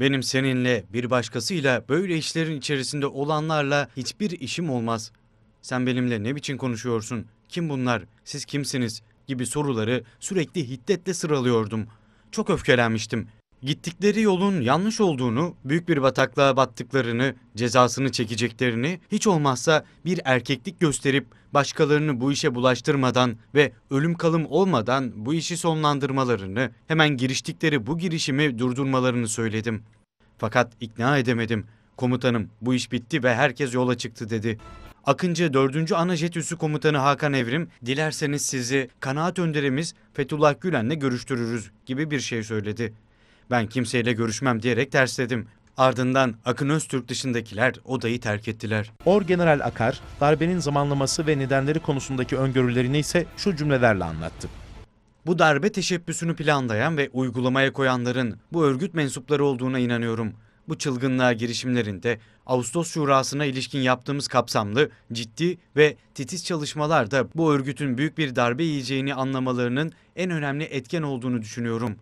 Benim seninle bir başkasıyla böyle işlerin içerisinde olanlarla hiçbir işim olmaz. Sen benimle ne biçim konuşuyorsun? Kim bunlar? Siz kimsiniz? gibi soruları sürekli hiddetle sıralıyordum. Çok öfkelenmiştim gittikleri yolun yanlış olduğunu, büyük bir bataklığa battıklarını, cezasını çekeceklerini, hiç olmazsa bir erkeklik gösterip başkalarını bu işe bulaştırmadan ve ölüm kalım olmadan bu işi sonlandırmalarını, hemen giriştikleri bu girişimi durdurmalarını söyledim. Fakat ikna edemedim. Komutanım bu iş bitti ve herkes yola çıktı dedi. Akıncı 4. Ana Üssü Komutanı Hakan Evrim, dilerseniz sizi kanaat önderimiz Fethullah Gülen'le görüştürürüz gibi bir şey söyledi. Ben kimseyle görüşmem diyerek tersledim. Ardından Akın Öztürk dışındakiler odayı terk ettiler. Orgeneral Akar, darbenin zamanlaması ve nedenleri konusundaki öngörülerini ise şu cümlelerle anlattı. Bu darbe teşebbüsünü planlayan ve uygulamaya koyanların bu örgüt mensupları olduğuna inanıyorum. Bu çılgınlığa girişimlerinde Ağustos Şurası'na ilişkin yaptığımız kapsamlı, ciddi ve titiz çalışmalarda bu örgütün büyük bir darbe yiyeceğini anlamalarının en önemli etken olduğunu düşünüyorum.''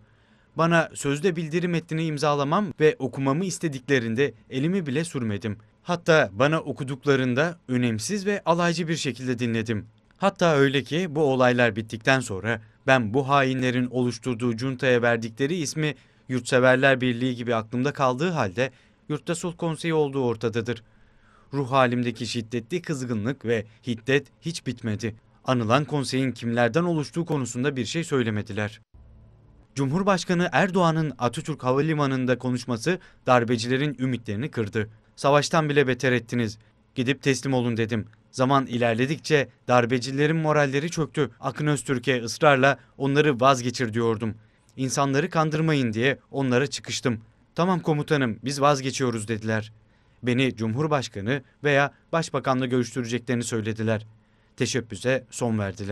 Bana sözde bildirim ettiğini imzalamam ve okumamı istediklerinde elimi bile sürmedim. Hatta bana okuduklarında önemsiz ve alaycı bir şekilde dinledim. Hatta öyle ki bu olaylar bittikten sonra ben bu hainlerin oluşturduğu cuntaya verdikleri ismi Yurtseverler Birliği gibi aklımda kaldığı halde Yurtta Sulh Konseyi olduğu ortadadır. Ruh halimdeki şiddetli kızgınlık ve hiddet hiç bitmedi. Anılan konseyin kimlerden oluştuğu konusunda bir şey söylemediler. Cumhurbaşkanı Erdoğan'ın Atatürk Havalimanı'nda konuşması darbecilerin ümitlerini kırdı. Savaştan bile beter ettiniz. Gidip teslim olun dedim. Zaman ilerledikçe darbecilerin moralleri çöktü. Akın Öztürk'e ısrarla onları vazgeçir diyordum. İnsanları kandırmayın diye onlara çıkıştım. Tamam komutanım biz vazgeçiyoruz dediler. Beni Cumhurbaşkanı veya Başbakanla görüştüreceklerini söylediler. Teşebbüse son verdiler.